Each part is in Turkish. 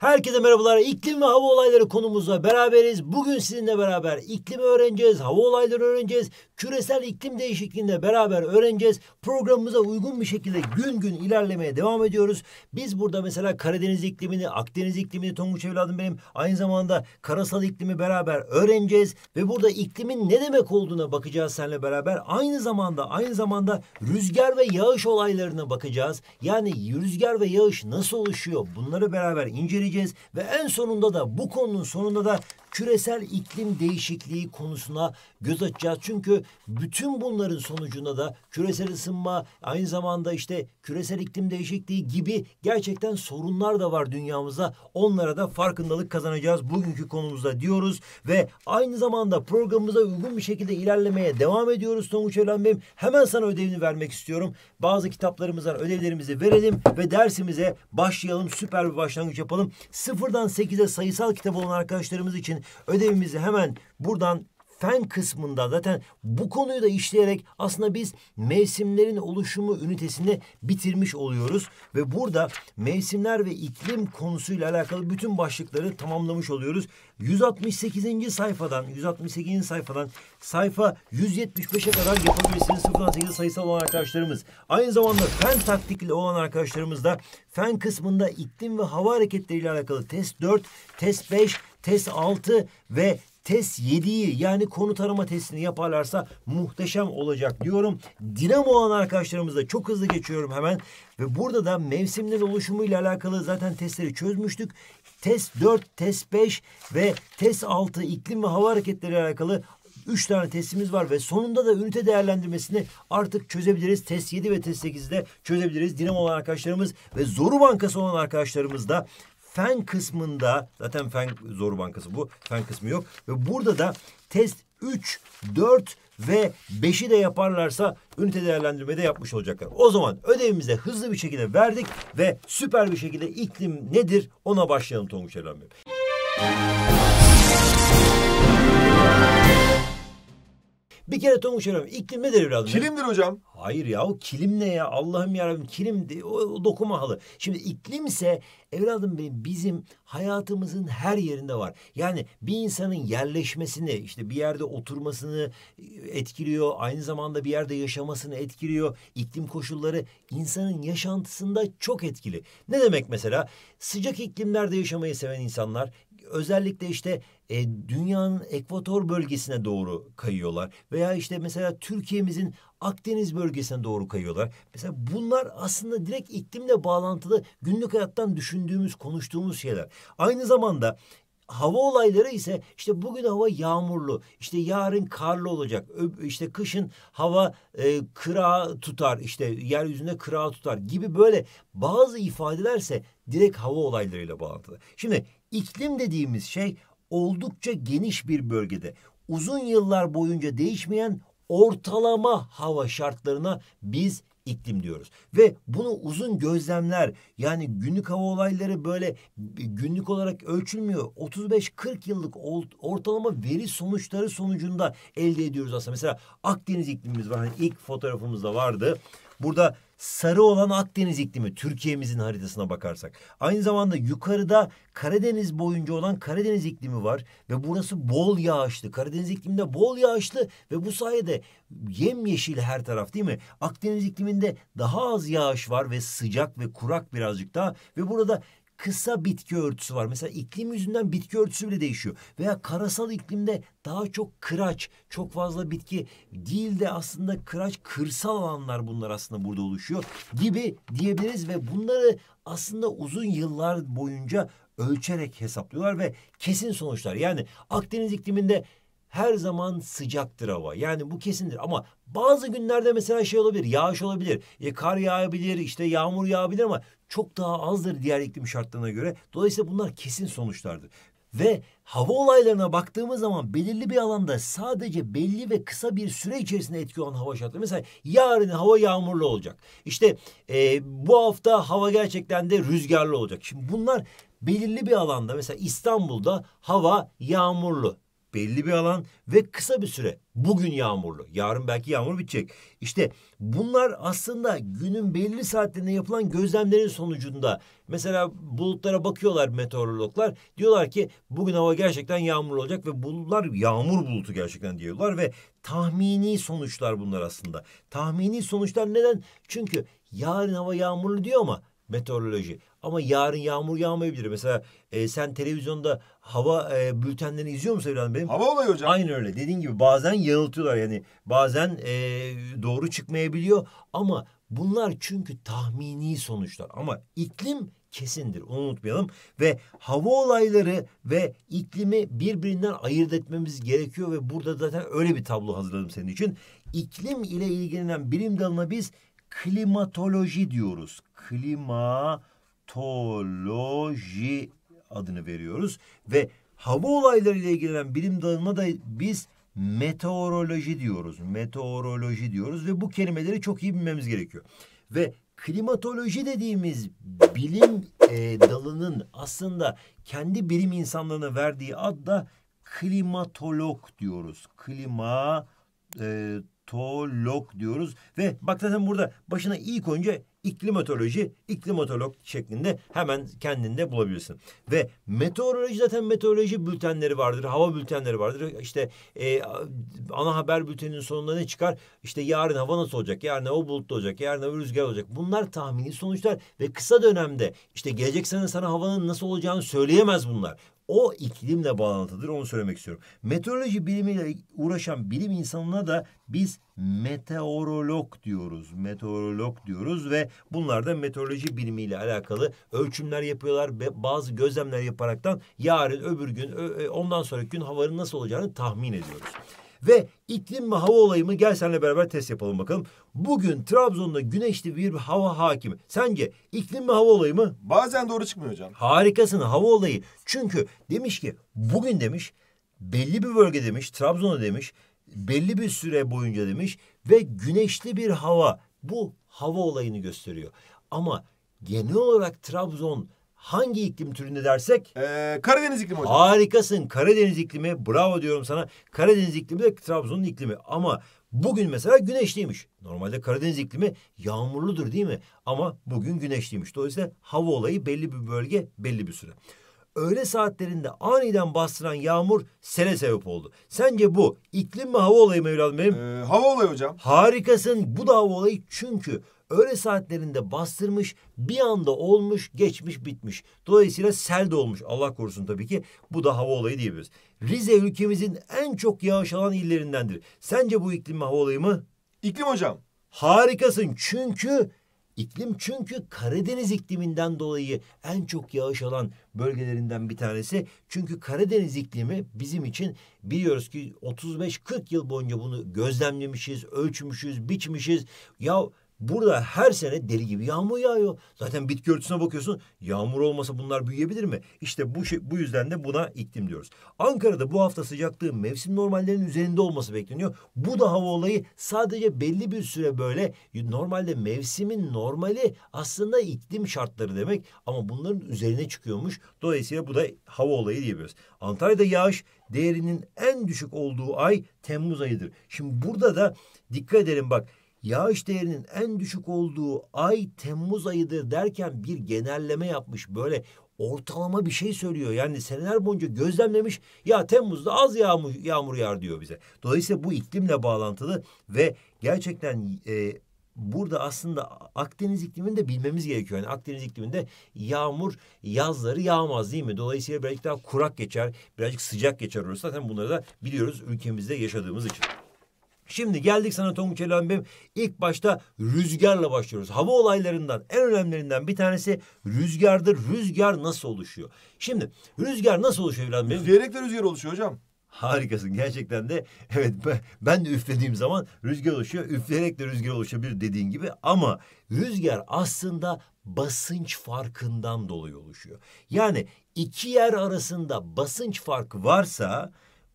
Herkese merhabalar. İklim ve hava olayları konumuzla beraberiz. Bugün sizinle beraber iklimi öğreneceğiz, hava olayları öğreneceğiz. Küresel iklim değişikliğinde beraber öğreneceğiz. Programımıza uygun bir şekilde gün gün ilerlemeye devam ediyoruz. Biz burada mesela Karadeniz iklimini, Akdeniz iklimini Tonguç evladım benim aynı zamanda karasal iklimi beraber öğreneceğiz ve burada iklimin ne demek olduğuna bakacağız seninle beraber. Aynı zamanda aynı zamanda rüzgar ve yağış olaylarına bakacağız. Yani rüzgar ve yağış nasıl oluşuyor? Bunları beraber inceleyeceğiz söyleyeceğiz ve en sonunda da bu konunun sonunda da küresel iklim değişikliği konusuna göz açacağız. Çünkü bütün bunların sonucunda da küresel ısınma aynı zamanda işte küresel iklim değişikliği gibi gerçekten sorunlar da var dünyamızda. Onlara da farkındalık kazanacağız bugünkü konumuzda diyoruz ve aynı zamanda programımıza uygun bir şekilde ilerlemeye devam ediyoruz Tonguç Ölen Bey'im. Hemen sana ödevini vermek istiyorum. Bazı kitaplarımızdan ödevlerimizi verelim ve dersimize başlayalım. Süper bir başlangıç yapalım. Sıfırdan sekize sayısal kitap olan arkadaşlarımız için ödevimizi hemen buradan fen kısmında zaten bu konuyu da işleyerek aslında biz mevsimlerin oluşumu ünitesini bitirmiş oluyoruz. Ve burada mevsimler ve iklim konusuyla alakalı bütün başlıkları tamamlamış oluyoruz. 168. sayfadan 168. sayfadan sayfa 175'e kadar yapabilirsiniz 0'dan 8 sayısal olan arkadaşlarımız. Aynı zamanda fen taktikli olan arkadaşlarımız da fen kısmında iklim ve hava hareketleriyle alakalı test 4, test 5 test 6 ve test 7'yi yani konu tarama testini yaparlarsa muhteşem olacak diyorum. Dinamo olan arkadaşlarımızla çok hızlı geçiyorum hemen. Ve burada da mevsimlerin oluşumuyla alakalı zaten testleri çözmüştük. Test 4, test 5 ve test 6 iklim ve hava hareketleri alakalı 3 tane testimiz var ve sonunda da ünite değerlendirmesini artık çözebiliriz. Test 7 ve test 8'i de çözebiliriz. Dinamo olan arkadaşlarımız ve Zoru Bankası olan arkadaşlarımız da fen kısmında zaten fen zoru bankası bu. Fen kısmı yok. Ve burada da test 3, 4 ve 5'i de yaparlarsa ünite değerlendirmede yapmış olacaklar. O zaman ödevimize hızlı bir şekilde verdik ve süper bir şekilde iklim nedir ona başlayalım Tonguç Erlan Bey. Bir kere Tonguç Hocam iklim nedir evladım? Kilimdir hocam. Hayır ya o kilim ne ya Allah'ım yarabbim kilim o, o dokuma halı. Şimdi iklimse evladım benim bizim hayatımızın her yerinde var. Yani bir insanın yerleşmesini işte bir yerde oturmasını e, etkiliyor. Aynı zamanda bir yerde yaşamasını etkiliyor. İklim koşulları insanın yaşantısında çok etkili. Ne demek mesela sıcak iklimlerde yaşamayı seven insanlar özellikle işte e, dünyanın ekvator bölgesine doğru kayıyorlar. Veya işte mesela Türkiye'mizin Akdeniz bölgesine doğru kayıyorlar. Mesela bunlar aslında direkt iklimle bağlantılı günlük hayattan düşündüğümüz, konuştuğumuz şeyler. Aynı zamanda hava olayları ise işte bugün hava yağmurlu, işte yarın karlı olacak, işte kışın hava e, kıra tutar, işte yeryüzünde kıra tutar gibi böyle bazı ifadelerse direkt hava olaylarıyla bağlantılı. Şimdi iklim dediğimiz şey oldukça geniş bir bölgede uzun yıllar boyunca değişmeyen ortalama hava şartlarına biz iklim diyoruz. Ve bunu uzun gözlemler yani günlük hava olayları böyle günlük olarak ölçülmüyor. 35-40 yıllık ortalama veri sonuçları sonucunda elde ediyoruz aslında. Mesela Akdeniz iklimimiz var. Hani ilk fotoğrafımızda vardı. Burada sarı olan Akdeniz iklimi Türkiye'mizin haritasına bakarsak. Aynı zamanda yukarıda Karadeniz boyunca olan Karadeniz iklimi var ve burası bol yağışlı. Karadeniz ikliminde bol yağışlı ve bu sayede yemyeşil her taraf değil mi? Akdeniz ikliminde daha az yağış var ve sıcak ve kurak birazcık daha ve burada kısa bitki örtüsü var. Mesela iklim yüzünden bitki örtüsü bile değişiyor. Veya karasal iklimde daha çok kıraç, çok fazla bitki değil de aslında kıraç kırsal alanlar bunlar aslında burada oluşuyor gibi diyebiliriz ve bunları aslında uzun yıllar boyunca ölçerek hesaplıyorlar ve kesin sonuçlar. Yani Akdeniz ikliminde her zaman sıcaktır hava. Yani bu kesindir ama bazı günlerde mesela şey olabilir, yağış olabilir, e, kar yağabilir, işte yağmur yağabilir ama çok daha azdır diğer iklim şartlarına göre. Dolayısıyla bunlar kesin sonuçlardır. Ve hava olaylarına baktığımız zaman belirli bir alanda sadece belli ve kısa bir süre içerisinde etki olan hava şartları. Mesela yarın hava yağmurlu olacak. İşte e, bu hafta hava gerçekten de rüzgarlı olacak. Şimdi bunlar belirli bir alanda mesela İstanbul'da hava yağmurlu belli bir alan ve kısa bir süre. Bugün yağmurlu, yarın belki yağmur bitecek. İşte bunlar aslında günün belli saatlerinde yapılan gözlemlerin sonucunda. Mesela bulutlara bakıyorlar meteorologlar. Diyorlar ki bugün hava gerçekten yağmurlu olacak ve bulutlar yağmur bulutu gerçekten diyorlar ve tahmini sonuçlar bunlar aslında. Tahmini sonuçlar neden? Çünkü yarın hava yağmurlu diyor ama meteoroloji. Ama yarın yağmur yağmayabilir. Mesela e, sen televizyonda hava e, bültenlerini izliyor musun evladım benim? Hava olayı hocam. aynı öyle. Dediğin gibi bazen yanıltıyorlar yani. Bazen e, doğru çıkmayabiliyor ama bunlar çünkü tahmini sonuçlar. Ama iklim kesindir. Onu unutmayalım. Ve hava olayları ve iklimi birbirinden ayırt etmemiz gerekiyor ve burada zaten öyle bir tablo hazırladım senin için. İklim ile ilgilenen bilim dalına biz klimatoloji diyoruz. Klima meteoroloji adını veriyoruz ve hava olaylarıyla ilgilenen bilim dalına da biz meteoroloji diyoruz. Meteoroloji diyoruz ve bu kelimeleri çok iyi bilmemiz gerekiyor. Ve klimatoloji dediğimiz bilim e, dalının aslında kendi bilim insanlarına verdiği ad da klimatolog diyoruz. Klima e, tolog diyoruz ve bak zaten burada başına i koyunca iklimatoloji, iklimatolog şeklinde hemen kendinde bulabilirsin. Ve meteoroloji zaten meteoroloji bültenleri vardır, hava bültenleri vardır. İşte e, ana haber bülteninin sonunda ne çıkar? İşte yarın hava nasıl olacak, yarın hava bulutlu olacak, yarın hava rüzgar olacak. Bunlar tahmini sonuçlar ve kısa dönemde işte gelecek sene sana havanın nasıl olacağını söyleyemez bunlar o iklimle bağlantıdır. onu söylemek istiyorum. Meteoroloji bilimiyle uğraşan bilim insanına da biz meteorolog diyoruz. Meteorolog diyoruz ve bunlar da meteoroloji bilimiyle alakalı ölçümler yapıyorlar ve bazı gözlemler yaparaktan yarın öbür gün ondan sonraki gün havanın nasıl olacağını tahmin ediyoruz. Ve iklim ve hava olayı mı? Gel seninle beraber test yapalım bakalım. Bugün Trabzon'da güneşli bir hava hakim. Sence iklim ve hava olayı mı? Bazen doğru çıkmıyor hocam. Harikasın hava olayı. Çünkü demiş ki bugün demiş belli bir bölge demiş Trabzon'da demiş belli bir süre boyunca demiş ve güneşli bir hava bu hava olayını gösteriyor. Ama genel olarak Trabzon hangi iklim türünde dersek? Ee, Karadeniz iklimi hocam. Harikasın Karadeniz iklimi bravo diyorum sana. Karadeniz iklimi de Trabzon'un iklimi ama bugün mesela güneşliymiş. Normalde Karadeniz iklimi yağmurludur değil mi? Ama bugün güneşliymiş. Dolayısıyla hava olayı belli bir bölge belli bir süre. Öğle saatlerinde aniden bastıran yağmur sele sebep oldu. Sence bu iklim mi hava olayı mı evladım benim? Ee, hava olayı hocam. Harikasın bu da hava olayı çünkü öğle saatlerinde bastırmış bir anda olmuş geçmiş bitmiş. Dolayısıyla sel de olmuş Allah korusun tabii ki bu da hava olayı diyebiliriz. Rize ülkemizin en çok yağış alan illerindendir. Sence bu iklim hava olayı mı? İklim hocam. Harikasın çünkü iklim çünkü Karadeniz ikliminden dolayı en çok yağış alan bölgelerinden bir tanesi. Çünkü Karadeniz iklimi bizim için biliyoruz ki 35-40 yıl boyunca bunu gözlemlemişiz, ölçmüşüz, biçmişiz. Ya Burada her sene deli gibi yağmur yağıyor. Zaten bitki örtüsüne bakıyorsun. Yağmur olmasa bunlar büyüyebilir mi? İşte bu şey, bu yüzden de buna iklim diyoruz. Ankara'da bu hafta sıcaklığı mevsim normallerinin üzerinde olması bekleniyor. Bu da hava olayı sadece belli bir süre böyle normalde mevsimin normali aslında iklim şartları demek ama bunların üzerine çıkıyormuş. Dolayısıyla bu da hava olayı diyebiliyoruz. Antalya'da yağış değerinin en düşük olduğu ay Temmuz ayıdır. Şimdi burada da dikkat edelim bak yağış değerinin en düşük olduğu ay Temmuz ayıdır derken bir genelleme yapmış. Böyle ortalama bir şey söylüyor. Yani seneler boyunca gözlemlemiş ya Temmuz'da az yağmur, yağmur yağar diyor bize. Dolayısıyla bu iklimle bağlantılı ve gerçekten e, burada aslında Akdeniz iklimini de bilmemiz gerekiyor. Yani Akdeniz ikliminde yağmur yazları yağmaz değil mi? Dolayısıyla birazcık daha kurak geçer, birazcık sıcak geçer orası. Zaten bunları da biliyoruz ülkemizde yaşadığımız için. Şimdi geldik sana Tonguç Elambem. İlk başta rüzgarla başlıyoruz. Hava olaylarından en önemlilerinden bir tanesi rüzgardır. Rüzgar nasıl oluşuyor? Şimdi rüzgar nasıl oluşuyor Elambem? Üfleyerek de rüzgar oluşuyor hocam. Harikasın gerçekten de evet ben de üflediğim zaman rüzgar oluşuyor. Üfleyerek de rüzgar oluşabilir dediğin gibi ama rüzgar aslında basınç farkından dolayı oluşuyor. Yani iki yer arasında basınç farkı varsa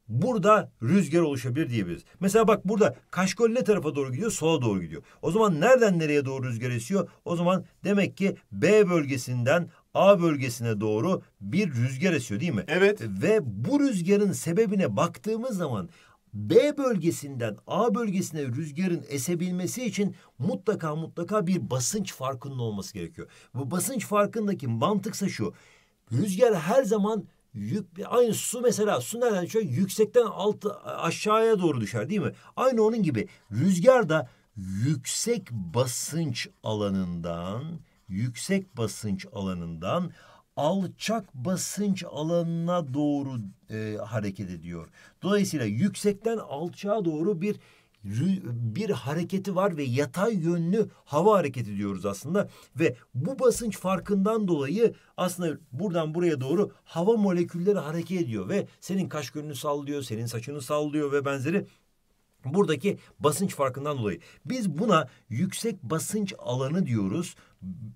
Burada rüzgar oluşabilir diyebiliriz. Mesela bak burada Kaşkol ne tarafa doğru gidiyor? Sola doğru gidiyor. O zaman nereden nereye doğru rüzgar esiyor? O zaman demek ki B bölgesinden A bölgesine doğru bir rüzgar esiyor değil mi? Evet. Ve bu rüzgarın sebebine baktığımız zaman B bölgesinden A bölgesine rüzgarın esebilmesi için mutlaka mutlaka bir basınç farkının olması gerekiyor. Bu basınç farkındaki mantıksa şu. Rüzgar her zaman Yük, aynı su mesela su nereden düşer? Yüksekten alt aşağıya doğru düşer değil mi? Aynı onun gibi rüzgar da yüksek basınç alanından yüksek basınç alanından alçak basınç alanına doğru e, hareket ediyor. Dolayısıyla yüksekten alçağa doğru bir bir hareketi var ve yatay yönlü hava hareketi diyoruz aslında ve bu basınç farkından dolayı aslında buradan buraya doğru hava molekülleri hareket ediyor ve senin kaş gönlünü sallıyor, senin saçını sallıyor ve benzeri buradaki basınç farkından dolayı. Biz buna yüksek basınç alanı diyoruz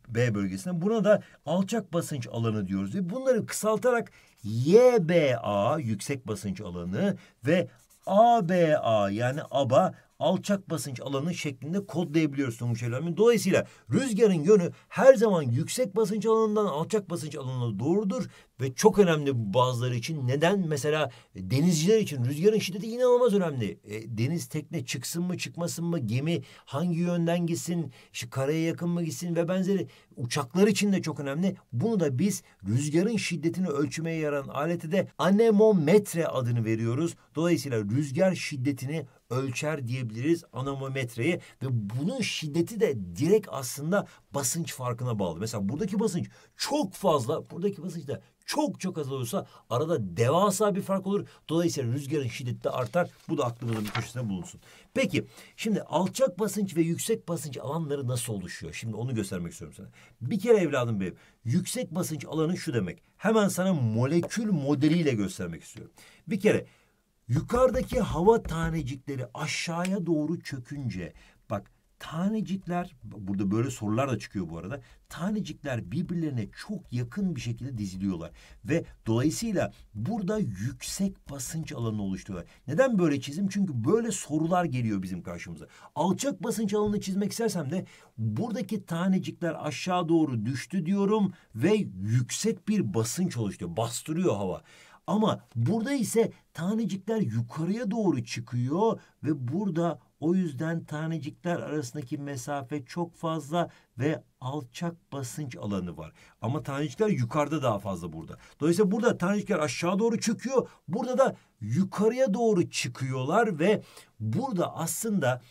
B bölgesine. Buna da alçak basınç alanı diyoruz. Bunları kısaltarak YBA yüksek basınç alanı ve ABA yani ABA alçak basınç alanı şeklinde kodlayabiliyoruz sonuç Dolayısıyla rüzgarın yönü her zaman yüksek basınç alanından alçak basınç alanına doğrudur ve çok önemli bazıları için. Neden? Mesela denizciler için rüzgarın şiddeti inanılmaz önemli. E, deniz tekne çıksın mı çıkmasın mı? Gemi hangi yönden gitsin? İşte karaya yakın mı gitsin? Ve benzeri uçaklar için de çok önemli. Bunu da biz rüzgarın şiddetini ölçmeye yaran alete de anemometre adını veriyoruz. Dolayısıyla rüzgar şiddetini ölçer diyebiliriz anemometreyi ve bunun şiddeti de direkt aslında basınç farkına bağlı. Mesela buradaki basınç çok fazla, buradaki basınç da çok çok az olursa arada devasa bir fark olur. Dolayısıyla rüzgarın şiddeti de artar. Bu da aklımızın bir köşesinde bulunsun. Peki şimdi alçak basınç ve yüksek basınç alanları nasıl oluşuyor? Şimdi onu göstermek istiyorum sana. Bir kere evladım benim yüksek basınç alanı şu demek. Hemen sana molekül modeliyle göstermek istiyorum. Bir kere Yukarıdaki hava tanecikleri aşağıya doğru çökünce Tanecikler burada böyle sorular da çıkıyor bu arada. Tanecikler birbirlerine çok yakın bir şekilde diziliyorlar ve dolayısıyla burada yüksek basınç alanı oluşturuyorlar. Neden böyle çizim? Çünkü böyle sorular geliyor bizim karşımıza. Alçak basınç alanını çizmek istersem de buradaki tanecikler aşağı doğru düştü diyorum ve yüksek bir basınç oluşturuyor. Bastırıyor hava. Ama burada ise tanecikler yukarıya doğru çıkıyor ve burada o yüzden tanecikler arasındaki mesafe çok fazla ve alçak basınç alanı var. Ama tanecikler yukarıda daha fazla burada. Dolayısıyla burada tanecikler aşağı doğru çöküyor. Burada da yukarıya doğru çıkıyorlar ve burada aslında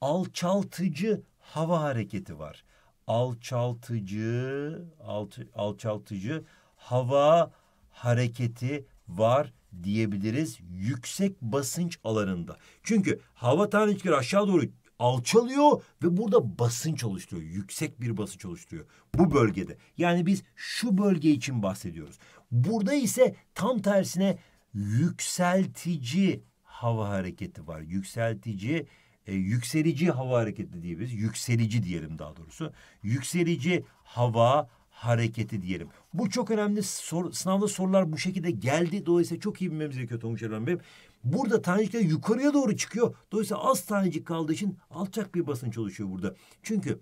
alçaltıcı hava hareketi var. Alçaltıcı, alt, alçaltıcı hava hareketi var diyebiliriz yüksek basınç alanında. Çünkü hava tanecikleri aşağı doğru alçalıyor ve burada basınç oluşturuyor. Yüksek bir basınç oluşturuyor bu bölgede. Yani biz şu bölge için bahsediyoruz. Burada ise tam tersine yükseltici hava hareketi var. Yükseltici, e, yükselici hava hareketi diyebiliriz. Yükselici diyelim daha doğrusu. Yükselici hava hareketi diyelim. Bu çok önemli. Sor, sınavda sorular bu şekilde geldi. Dolayısıyla çok iyi bilmemiz gerekiyor Tonguç Erdoğan Bey. Burada tanecikler yukarıya doğru çıkıyor. Dolayısıyla az tanecik kaldığı için alçak bir basınç oluşuyor burada. Çünkü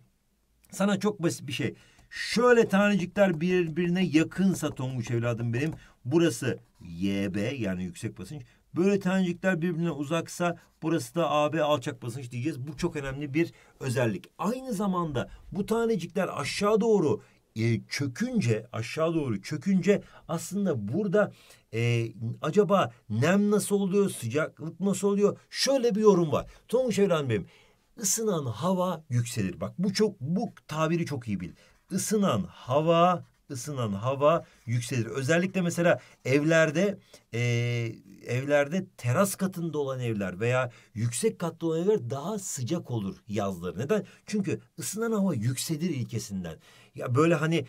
sana çok basit bir şey. Şöyle tanecikler birbirine yakınsa Tonguç evladım benim. Burası YB yani yüksek basınç. Böyle tanecikler birbirine uzaksa burası da AB alçak basınç diyeceğiz. Bu çok önemli bir özellik. Aynı zamanda bu tanecikler aşağı doğru e, çökünce aşağı doğru çökünce aslında burada e, acaba nem nasıl oluyor sıcaklık nasıl oluyor şöyle bir yorum var. Tonguç Evren Bey'im ısınan hava yükselir. Bak bu çok bu tabiri çok iyi bil. Isınan hava ısınan hava yükselir. Özellikle mesela evlerde e, evlerde teras katında olan evler veya yüksek katlı olan evler daha sıcak olur yazları. Neden? Çünkü ısınan hava yükselir ilkesinden. Ya böyle hani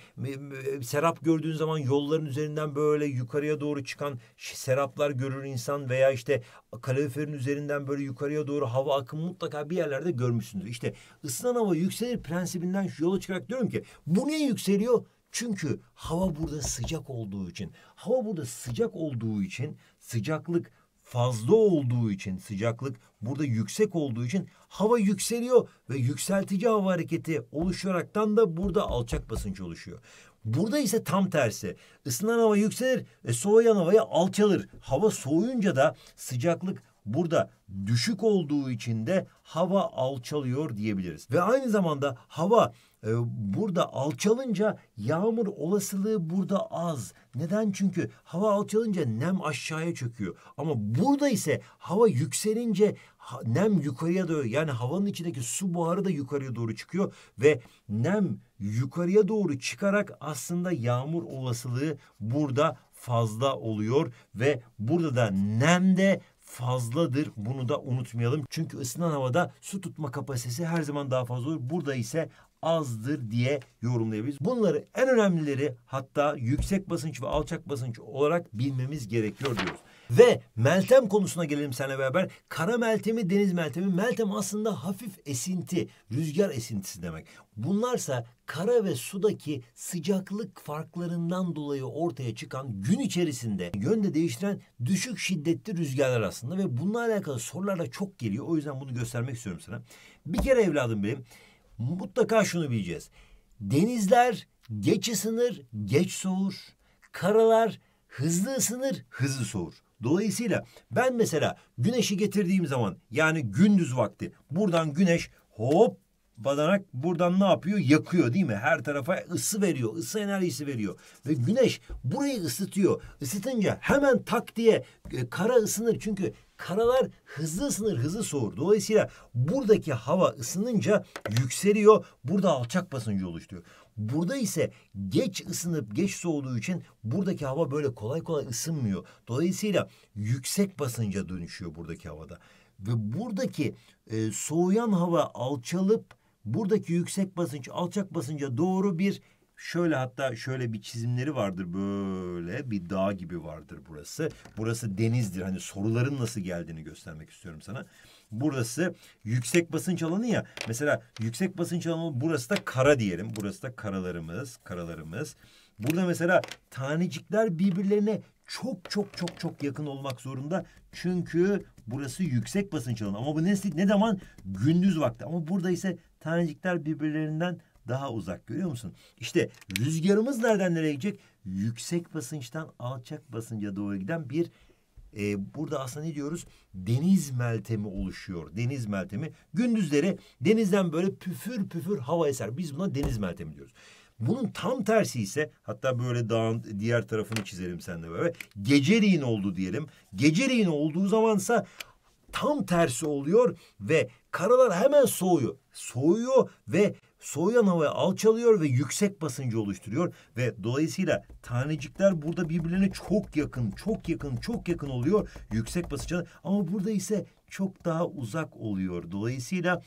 serap gördüğün zaman yolların üzerinden böyle yukarıya doğru çıkan seraplar görür insan veya işte kaloriferin üzerinden böyle yukarıya doğru hava akımı mutlaka bir yerlerde görmüşsündür. İşte ısınan hava yükselir prensibinden şu yola çıkarak diyorum ki bu niye yükseliyor? Çünkü hava burada sıcak olduğu için, hava burada sıcak olduğu için sıcaklık fazla olduğu için sıcaklık burada yüksek olduğu için hava yükseliyor ve yükseltici hava hareketi oluşaraktan da burada alçak basınç oluşuyor. Burada ise tam tersi. ısınan hava yükselir ve soğuyan havaya alçalır. Hava soğuyunca da sıcaklık burada düşük olduğu için de hava alçalıyor diyebiliriz. Ve aynı zamanda hava ee, burada alçalınca yağmur olasılığı burada az. Neden? Çünkü hava alçalınca nem aşağıya çöküyor. Ama burada ise hava yükselince nem yukarıya doğru yani havanın içindeki su buharı da yukarıya doğru çıkıyor ve nem yukarıya doğru çıkarak aslında yağmur olasılığı burada fazla oluyor ve burada da nem de fazladır. Bunu da unutmayalım. Çünkü ısınan havada su tutma kapasitesi her zaman daha fazla olur. Burada ise azdır diye yorumlayabiliriz. Bunları en önemlileri hatta yüksek basınç ve alçak basınç olarak bilmemiz gerekiyor diyoruz. Ve Meltem konusuna gelelim seninle beraber. Kara Meltemi, Deniz Meltemi. Meltem aslında hafif esinti, rüzgar esintisi demek. Bunlarsa kara ve sudaki sıcaklık farklarından dolayı ortaya çıkan gün içerisinde yönde değiştiren düşük şiddetli rüzgarlar aslında ve bununla alakalı sorular da çok geliyor. O yüzden bunu göstermek istiyorum sana. Bir kere evladım benim mutlaka şunu bileceğiz. Denizler geç ısınır, geç soğur. Karalar hızlı ısınır, hızlı soğur. Dolayısıyla ben mesela güneşi getirdiğim zaman yani gündüz vakti buradan güneş hop badanak buradan ne yapıyor? Yakıyor değil mi? Her tarafa ısı veriyor. ısı enerjisi veriyor. Ve güneş burayı ısıtıyor. Isıtınca hemen tak diye e, kara ısınır. Çünkü karalar hızlı ısınır, hızlı soğur. Dolayısıyla buradaki hava ısınınca yükseliyor. Burada alçak basıncı oluşturuyor. Burada ise geç ısınıp geç soğuduğu için buradaki hava böyle kolay kolay ısınmıyor. Dolayısıyla yüksek basınca dönüşüyor buradaki havada. Ve buradaki e, soğuyan hava alçalıp buradaki yüksek basınç alçak basınca doğru bir şöyle hatta şöyle bir çizimleri vardır böyle bir dağ gibi vardır burası. Burası denizdir hani soruların nasıl geldiğini göstermek istiyorum sana. Burası yüksek basınç alanı ya mesela yüksek basınç alanı burası da kara diyelim burası da karalarımız karalarımız. Burada mesela tanecikler birbirlerine çok çok çok çok yakın olmak zorunda. Çünkü Burası yüksek basınç alanı ama bu ne, ne zaman? Gündüz vakti. Ama burada ise tanecikler birbirlerinden daha uzak görüyor musun? İşte rüzgarımız nereden nereye gidecek? Yüksek basınçtan alçak basınca doğru giden bir e, burada aslında ne diyoruz? Deniz meltemi oluşuyor. Deniz meltemi. Gündüzleri denizden böyle püfür püfür hava eser. Biz buna deniz meltemi diyoruz. Bunun tam tersi ise hatta böyle dağın diğer tarafını çizelim sen de böyle. Geceliğin oldu diyelim. Geceliğin olduğu zamansa tam tersi oluyor ve karalar hemen soğuyor. Soğuyor ve soğuyan hava alçalıyor ve yüksek basıncı oluşturuyor ve dolayısıyla tanecikler burada birbirlerine çok yakın, çok yakın, çok yakın oluyor yüksek basınçta ama burada ise çok daha uzak oluyor. Dolayısıyla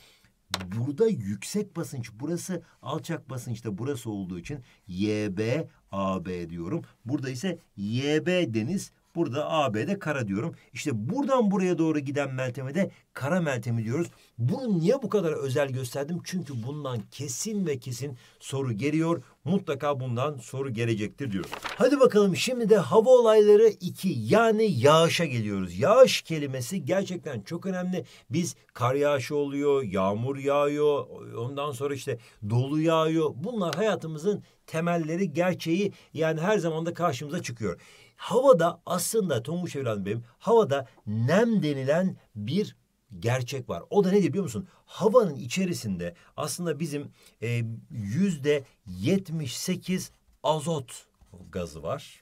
burada yüksek basınç burası alçak basınçta burası olduğu için YB AB diyorum. Burada ise YB deniz Burada AB'de kara diyorum. İşte buradan buraya doğru giden Meltem'e de kara Meltem'i diyoruz. Bunu niye bu kadar özel gösterdim? Çünkü bundan kesin ve kesin soru geliyor. Mutlaka bundan soru gelecektir diyoruz. Hadi bakalım şimdi de hava olayları 2 yani yağışa geliyoruz. Yağış kelimesi gerçekten çok önemli. Biz kar yağışı oluyor, yağmur yağıyor, ondan sonra işte dolu yağıyor. Bunlar hayatımızın temelleri, gerçeği yani her zaman da karşımıza çıkıyor havada aslında Tonguç evladım benim havada nem denilen bir gerçek var. O da nedir biliyor musun? Havanın içerisinde aslında bizim e, yüzde yetmiş sekiz azot gazı var.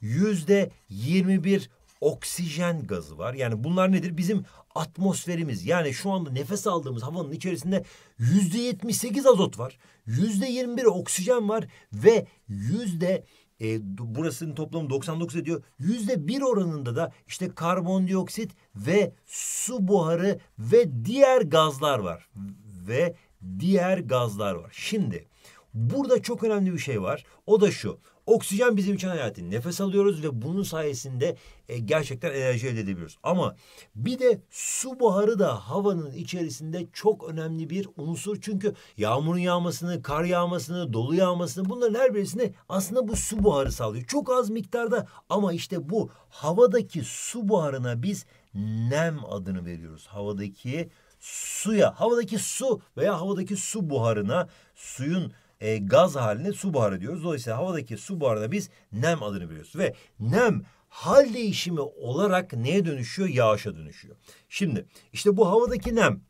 Yüzde yirmi bir oksijen gazı var. Yani bunlar nedir? Bizim atmosferimiz. Yani şu anda nefes aldığımız havanın içerisinde yüzde yetmiş sekiz azot var. Yüzde yirmi bir oksijen var ve yüzde e, burasının toplamı 99 ediyor. Yüzde bir oranında da işte karbondioksit ve su buharı ve diğer gazlar var. Ve diğer gazlar var. Şimdi burada çok önemli bir şey var. O da şu. Oksijen bizim için hayati. Nefes alıyoruz ve bunun sayesinde e, gerçekten enerji elde edebiliyoruz. Ama bir de su buharı da havanın içerisinde çok önemli bir unsur. Çünkü yağmurun yağmasını, kar yağmasını, dolu yağmasını bunların her birisini aslında bu su buharı sağlıyor. Çok az miktarda ama işte bu havadaki su buharına biz nem adını veriyoruz. Havadaki suya, havadaki su veya havadaki su buharına, suyun e, gaz haline su buharı diyoruz. Dolayısıyla havadaki su buharına biz nem adını veriyoruz. Ve nem hal değişimi olarak neye dönüşüyor? Yağışa dönüşüyor. Şimdi işte bu havadaki nem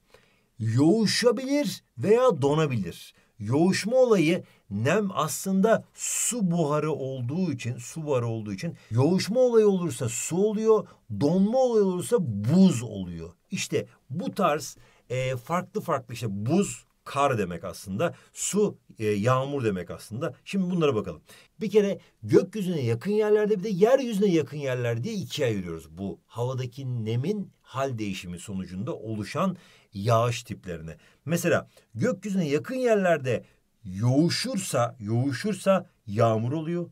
yoğuşabilir veya donabilir. Yoğuşma olayı nem aslında su buharı olduğu için, su buharı olduğu için yoğuşma olayı olursa su oluyor, donma olayı olursa buz oluyor. İşte bu tarz e, farklı farklı işte buz kar demek aslında. Su e, yağmur demek aslında. Şimdi bunlara bakalım. Bir kere gökyüzüne yakın yerlerde bir de yeryüzüne yakın yerler diye ikiye ayırıyoruz. Bu havadaki nemin hal değişimi sonucunda oluşan yağış tiplerine. Mesela gökyüzüne yakın yerlerde yoğuşursa, yoğuşursa yağmur oluyor.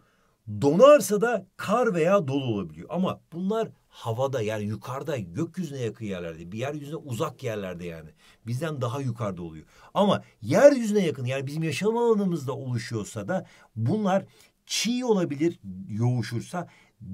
Donarsa da kar veya dolu olabiliyor. Ama bunlar havada yani yukarıda gökyüzüne yakın yerlerde bir yeryüzüne uzak yerlerde yani bizden daha yukarıda oluyor. Ama yeryüzüne yakın yani bizim yaşam alanımızda oluşuyorsa da bunlar çiğ olabilir yoğuşursa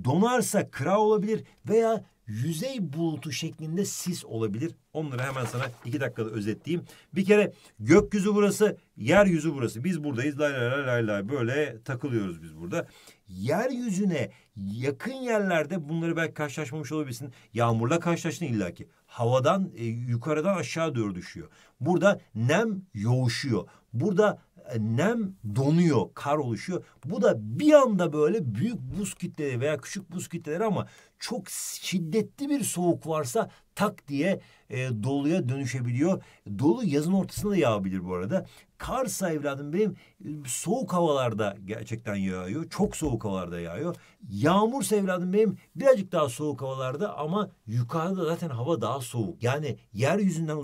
donarsa kıra olabilir veya yüzey bulutu şeklinde sis olabilir. Onları hemen sana iki dakikada özetleyeyim. Bir kere gökyüzü burası, yeryüzü burası. Biz buradayız. Lay lay lay lay böyle takılıyoruz biz burada. Yeryüzüne yakın yerlerde bunları belki karşılaşmamış olabilirsin. Yağmurla karşılaştın illaki. Havadan e, yukarıdan aşağı doğru düşüyor. Burada nem yoğuşuyor. Burada e, nem donuyor, kar oluşuyor. Bu da bir anda böyle büyük buz kitleleri veya küçük buz kitleleri ama çok şiddetli bir soğuk varsa tak diye e, doluya dönüşebiliyor. Dolu yazın ortasında da yağabilir bu arada. Karsa evladım benim e, soğuk havalarda gerçekten yağıyor. Çok soğuk havalarda yağıyor. Yağmur evladım benim birazcık daha soğuk havalarda ama yukarıda zaten hava daha soğuk. Yani yeryüzünden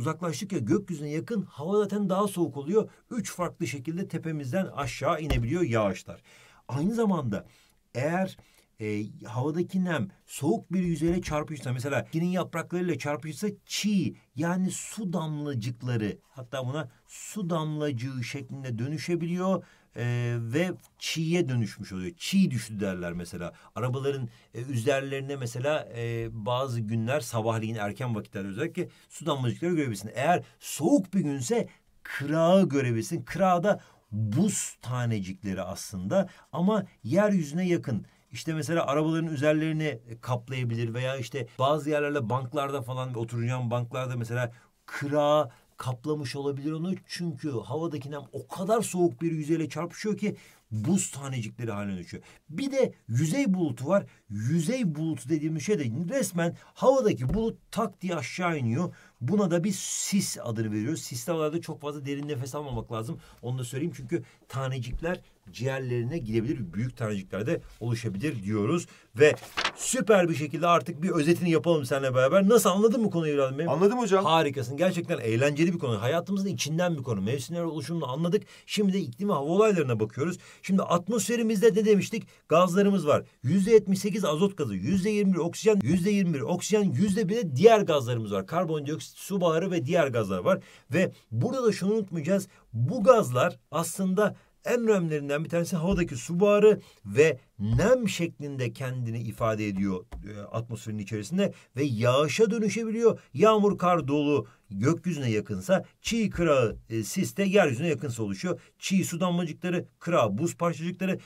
ya gökyüzüne yakın hava zaten daha soğuk oluyor. Üç farklı şekilde tepemizden aşağı inebiliyor yağışlar. Aynı zamanda eğer e, ee, havadaki nem soğuk bir yüzeyle çarpışsa mesela kinin yapraklarıyla çarpışsa çi yani su damlacıkları hatta buna su damlacığı şeklinde dönüşebiliyor e, ve çiğe dönüşmüş oluyor. Çiğ düştü derler mesela. Arabaların e, üzerlerine mesela e, bazı günler sabahleyin erken vakitlerde özellikle su damlacıkları görebilirsin. Eğer soğuk bir günse kırağı görebilirsin. Kırağı da buz tanecikleri aslında ama yeryüzüne yakın. İşte mesela arabaların üzerlerini e, kaplayabilir veya işte bazı yerlerde banklarda falan oturacağım banklarda mesela kırağı kaplamış olabilir onu. Çünkü havadaki nem o kadar soğuk bir yüzeyle çarpışıyor ki buz tanecikleri haline düşüyor. Bir de yüzey bulutu var. Yüzey bulutu dediğimiz şey de resmen havadaki bulut tak diye aşağı iniyor. Buna da bir sis adını veriyoruz. Sisli havalarda çok fazla derin nefes almamak lazım. Onu da söyleyeyim çünkü tanecikler ciğerlerine girebilir. Büyük taneciklerde oluşabilir diyoruz. Ve süper bir şekilde artık bir özetini yapalım seninle beraber. Nasıl anladın mı konuyu evladım Anladım hocam. Harikasın. Gerçekten eğlenceli bir konu. Hayatımızın içinden bir konu. Mevsimler oluşumunu anladık. Şimdi de iklim ve hava olaylarına bakıyoruz. Şimdi atmosferimizde ne demiştik? Gazlarımız var. Yüzde yetmiş sekiz azot gazı, yüzde yirmi bir oksijen, yüzde yirmi bir oksijen, yüzde bir de diğer gazlarımız var. Karbondioksit, su buharı ve diğer gazlar var. Ve burada da şunu unutmayacağız. Bu gazlar aslında en önemlilerinden bir tanesi havadaki su buharı ve nem şeklinde kendini ifade ediyor e, atmosferin içerisinde ve yağışa dönüşebiliyor. Yağmur kar dolu gökyüzüne yakınsa çiğ kırağı e, siste yeryüzüne yakınsa oluşuyor. Çiğ su damlacıkları, kırağı buz parçacıkları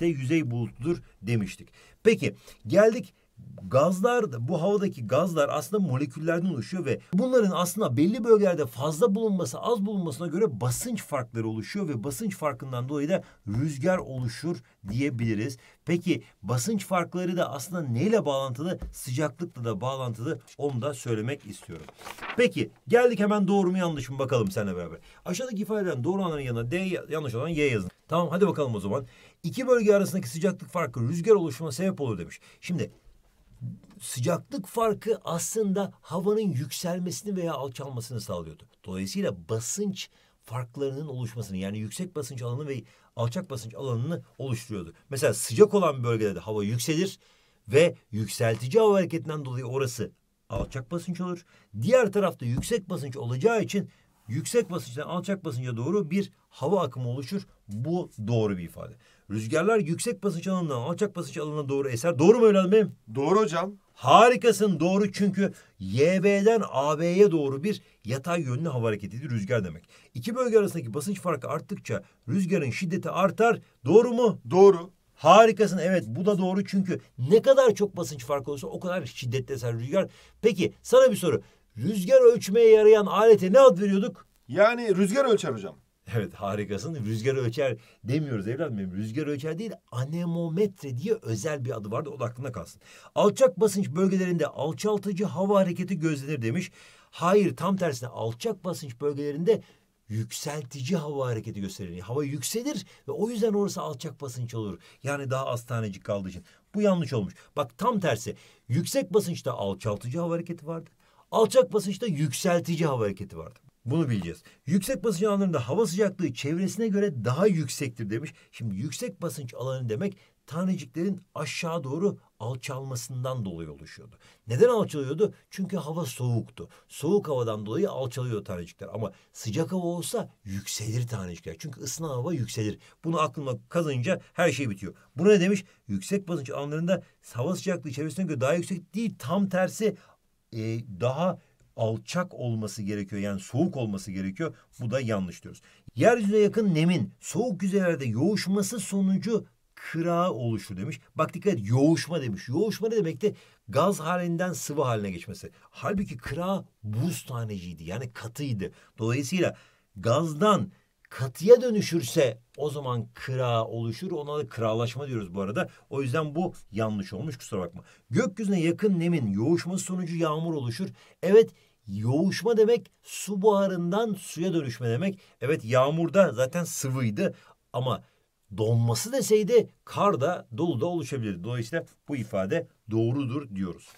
de yüzey bulutudur demiştik. Peki geldik gazlar bu havadaki gazlar aslında moleküllerden oluşuyor ve bunların aslında belli bölgelerde fazla bulunması az bulunmasına göre basınç farkları oluşuyor ve basınç farkından dolayı da rüzgar oluşur diyebiliriz. Peki basınç farkları da aslında neyle bağlantılı? Sıcaklıkla da bağlantılı. Onu da söylemek istiyorum. Peki geldik hemen doğru mu yanlış mı bakalım seninle beraber. Aşağıdaki ifadeden doğru olanın yanına D yanlış olan Y yazın. Tamam hadi bakalım o zaman. İki bölge arasındaki sıcaklık farkı rüzgar oluşuma sebep olur demiş. Şimdi sıcaklık farkı aslında havanın yükselmesini veya alçalmasını sağlıyordu. Dolayısıyla basınç farklarının oluşmasını yani yüksek basınç alanı ve alçak basınç alanını oluşturuyordu. Mesela sıcak olan bölgede de hava yükselir ve yükseltici hava hareketinden dolayı orası alçak basınç olur. Diğer tarafta yüksek basınç olacağı için yüksek basınçtan alçak basınca doğru bir hava akımı oluşur. Bu doğru bir ifade. Rüzgarlar yüksek basınç alanından alçak basınç alanına doğru eser. Doğru mu öyle benim? Doğru hocam. Harikasın doğru çünkü YB'den AB'ye doğru bir yatay yönlü hava hareketidir rüzgar demek. İki bölge arasındaki basınç farkı arttıkça rüzgarın şiddeti artar. Doğru mu? Doğru. Harikasın evet bu da doğru çünkü ne kadar çok basınç farkı olursa o kadar şiddetli eser rüzgar. Peki sana bir soru. Rüzgar ölçmeye yarayan alete ne ad veriyorduk? Yani rüzgar ölçer hocam. Evet harikasın. Rüzgar ölçer demiyoruz evladım benim. Rüzgar ölçer değil anemometre diye özel bir adı vardı. O da aklına kalsın. Alçak basınç bölgelerinde alçaltıcı hava hareketi gözlenir demiş. Hayır tam tersine alçak basınç bölgelerinde yükseltici hava hareketi gösterir. Hava yükselir ve o yüzden orası alçak basınç olur. Yani daha az tanecik kaldığı için. Bu yanlış olmuş. Bak tam tersi. Yüksek basınçta alçaltıcı hava hareketi vardı. Alçak basınçta yükseltici hava hareketi vardı. Bunu bileceğiz. Yüksek basınç alanlarında hava sıcaklığı çevresine göre daha yüksektir demiş. Şimdi yüksek basınç alanı demek taneciklerin aşağı doğru alçalmasından dolayı oluşuyordu. Neden alçalıyordu? Çünkü hava soğuktu. Soğuk havadan dolayı alçalıyor tanecikler. Ama sıcak hava olsa yükselir tanecikler. Çünkü ısınan hava yükselir. Bunu aklıma kazanınca her şey bitiyor. Bu ne demiş? Yüksek basınç alanlarında hava sıcaklığı çevresine göre daha yüksek değil. Tam tersi e, daha alçak olması gerekiyor. Yani soğuk olması gerekiyor. Bu da yanlış diyoruz. Yeryüzüne yakın nemin soğuk yüzeylerde yoğuşması sonucu kırağı oluşur demiş. Bak dikkat et yoğuşma demiş. Yoğuşma ne demekti? Gaz halinden sıvı haline geçmesi. Halbuki kırağı buz taneciydi. Yani katıydı. Dolayısıyla gazdan katıya dönüşürse o zaman kıra oluşur. Ona da kıralaşma diyoruz bu arada. O yüzden bu yanlış olmuş kusura bakma. Gökyüzüne yakın nemin yoğuşması sonucu yağmur oluşur. Evet Yoğuşma demek su buharından suya dönüşme demek. Evet yağmurda zaten sıvıydı ama donması deseydi kar da dolu da oluşabilir. Dolayısıyla bu ifade doğrudur diyoruz.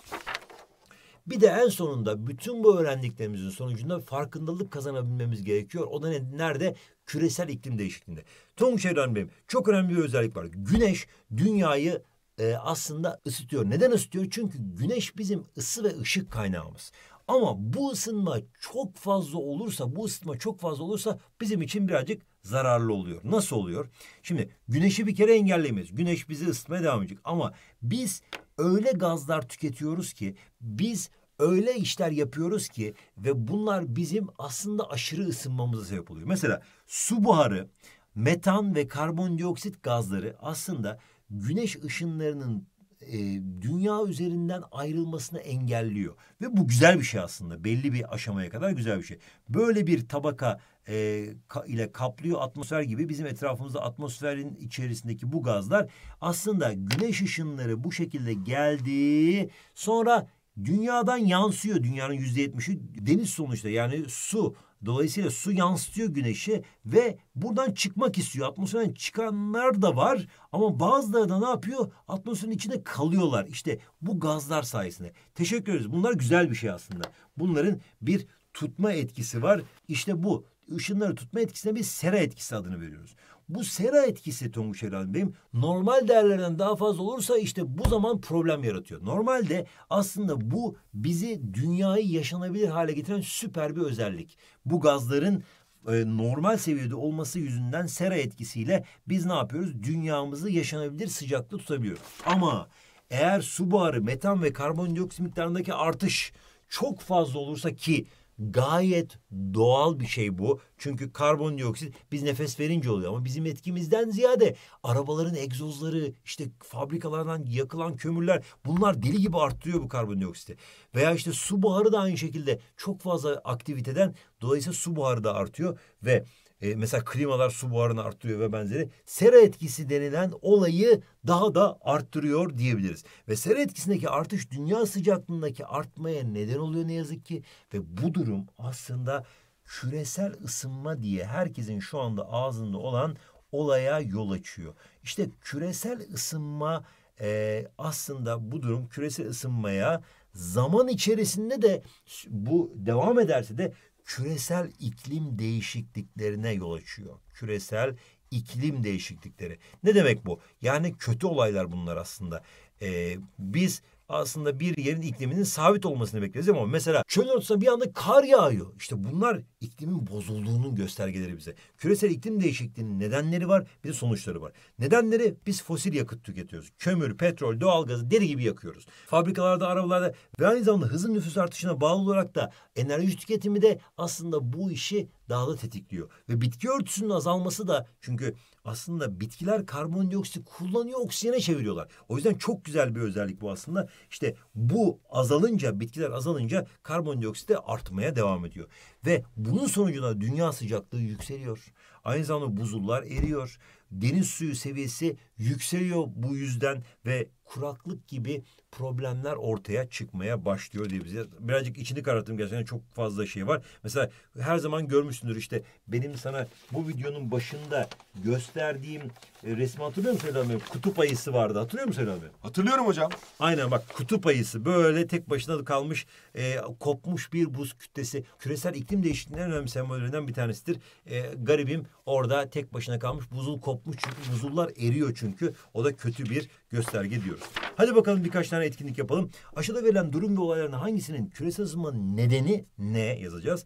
Bir de en sonunda bütün bu öğrendiklerimizin sonucunda farkındalık kazanabilmemiz gerekiyor. O da ne, nerede? Küresel iklim değişikliğinde. Tonguç Evren Bey'im çok önemli bir özellik var. Güneş dünyayı e, aslında ısıtıyor. Neden ısıtıyor? Çünkü güneş bizim ısı ve ışık kaynağımız. Ama bu ısınma çok fazla olursa, bu ısınma çok fazla olursa bizim için birazcık zararlı oluyor. Nasıl oluyor? Şimdi güneşi bir kere engellemeyiz. Güneş bizi ısıtmaya devam edecek. Ama biz öyle gazlar tüketiyoruz ki biz öyle işler yapıyoruz ki ve bunlar bizim aslında aşırı ısınmamıza sebep oluyor. Mesela su buharı, metan ve karbondioksit gazları aslında güneş ışınlarının e, dünya üzerinden ayrılmasını engelliyor. Ve bu güzel bir şey aslında. Belli bir aşamaya kadar güzel bir şey. Böyle bir tabaka e, ka, ile kaplıyor atmosfer gibi bizim etrafımızda atmosferin içerisindeki bu gazlar aslında güneş ışınları bu şekilde geldi. Sonra dünyadan yansıyor. Dünyanın yüzde yetmişi deniz sonuçta yani su Dolayısıyla su yansıtıyor güneşe ve buradan çıkmak istiyor. Atmosferden çıkanlar da var ama bazıları da ne yapıyor? Atmosferin içinde kalıyorlar. İşte bu gazlar sayesinde. Teşekkür ederiz. Bunlar güzel bir şey aslında. Bunların bir tutma etkisi var. İşte bu ışınları tutma etkisine bir sera etkisi adını veriyoruz. Bu sera etkisi Tonguç Elhan Bey'im normal değerlerden daha fazla olursa işte bu zaman problem yaratıyor. Normalde aslında bu bizi dünyayı yaşanabilir hale getiren süper bir özellik. Bu gazların e, normal seviyede olması yüzünden sera etkisiyle biz ne yapıyoruz? Dünyamızı yaşanabilir sıcaklıkta tutabiliyor. Ama eğer su buharı, metan ve karbondioksit miktarındaki artış çok fazla olursa ki Gayet doğal bir şey bu. Çünkü karbondioksit biz nefes verince oluyor ama bizim etkimizden ziyade arabaların egzozları, işte fabrikalardan yakılan kömürler bunlar deli gibi arttırıyor bu karbondioksiti. Veya işte su buharı da aynı şekilde çok fazla aktiviteden dolayısıyla su buharı da artıyor ve e, mesela klimalar su buharını arttırıyor ve benzeri. Sera etkisi denilen olayı daha da arttırıyor diyebiliriz. Ve sera etkisindeki artış dünya sıcaklığındaki artmaya neden oluyor ne yazık ki. Ve bu durum aslında küresel ısınma diye herkesin şu anda ağzında olan olaya yol açıyor. İşte küresel ısınma e, aslında bu durum küresel ısınmaya zaman içerisinde de bu devam ederse de küresel iklim değişikliklerine yol açıyor. Küresel iklim değişiklikleri. Ne demek bu? Yani kötü olaylar bunlar aslında. Ee, biz aslında bir yerin ikliminin sabit olmasını bekleriz ama mesela çölün ortasında bir anda kar yağıyor. İşte bunlar iklimin bozulduğunun göstergeleri bize. Küresel iklim değişikliğinin nedenleri var bir de sonuçları var. Nedenleri biz fosil yakıt tüketiyoruz. Kömür, petrol, doğalgazı deri gibi yakıyoruz. Fabrikalarda, arabalarda ve aynı zamanda hızın nüfus artışına bağlı olarak da enerji tüketimi de aslında bu işi daha tetikliyor. Ve bitki örtüsünün azalması da çünkü aslında bitkiler karbondioksit kullanıyor oksijene çeviriyorlar. O yüzden çok güzel bir özellik bu aslında. İşte bu azalınca bitkiler azalınca karbondioksit de artmaya devam ediyor. Ve bunun sonucunda dünya sıcaklığı yükseliyor. Aynı zamanda buzullar eriyor. Deniz suyu seviyesi yükseliyor bu yüzden ve kuraklık gibi problemler ortaya çıkmaya başlıyor diye bize. Birazcık içini kararttım gerçekten çok fazla şey var. Mesela her zaman görmüşsündür işte benim sana bu videonun başında gösterdiğim e, resmi hatırlıyor musun Selam abi? Kutup ayısı vardı hatırlıyor musun Selam abi? Hatırlıyorum hocam. Aynen bak kutup ayısı böyle tek başına kalmış e, kopmuş bir buz kütlesi. Küresel iklim değişikliğinin önemli sembollerinden bir tanesidir. E, garibim orada tek başına kalmış buzul kopmuş çünkü buzullar eriyor çünkü çünkü o da kötü bir gösterge diyoruz. Hadi bakalım birkaç tane etkinlik yapalım. Aşağıda verilen durum ve olayların hangisinin küresel ısınmanın nedeni ne yazacağız.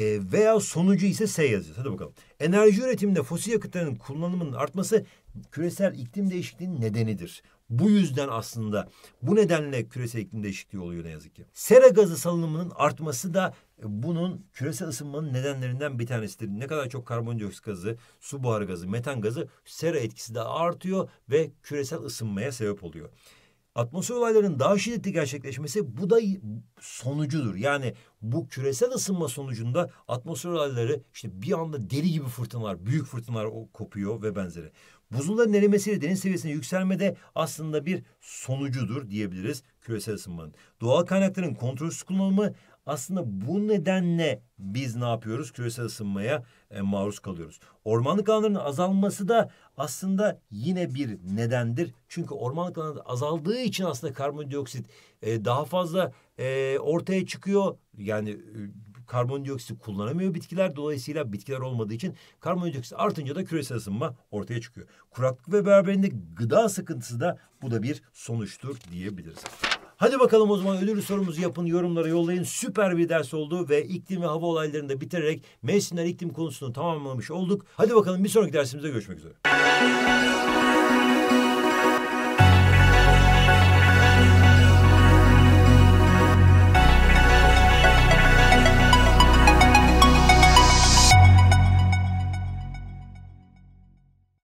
E, veya sonucu ise S yazacağız. Hadi bakalım. Enerji üretiminde fosil yakıtların kullanımının artması küresel iklim değişikliğinin nedenidir. Bu yüzden aslında bu nedenle küresel iklim değişikliği oluyor ne yazık ki. Sera gazı salınımının artması da e, bunun küresel ısınmanın nedenlerinden bir tanesidir. Ne kadar çok karbondioksit gazı, su buharı gazı, metan gazı sera etkisi de artıyor ve küresel ısınmaya sebep oluyor atmosfer olaylarının daha şiddetli gerçekleşmesi bu da sonucudur. Yani bu küresel ısınma sonucunda atmosfer olayları işte bir anda deli gibi fırtınalar, büyük fırtınalar kopuyor ve benzeri. Buzulların erimesiyle deniz seviyesinin yükselmede aslında bir sonucudur diyebiliriz küresel ısınmanın. Doğal kaynakların kontrolsüz kullanımı aslında bu nedenle biz ne yapıyoruz? Küresel ısınmaya e, maruz kalıyoruz. Ormanlık alanların azalması da aslında yine bir nedendir. Çünkü ormanlık alanı azaldığı için aslında karbondioksit e, daha fazla e, ortaya çıkıyor. Yani e, karbondioksiti kullanamıyor bitkiler. Dolayısıyla bitkiler olmadığı için karbondioksit artınca da küresel ısınma ortaya çıkıyor. Kuraklık ve beraberinde gıda sıkıntısı da bu da bir sonuçtur diyebiliriz. Hadi bakalım o zaman ödül sorumuzu yapın, yorumlara yollayın. Süper bir ders oldu ve iklim ve hava olaylarını da bitirerek mevsimler iklim konusunu tamamlamış olduk. Hadi bakalım bir sonraki dersimizde görüşmek üzere.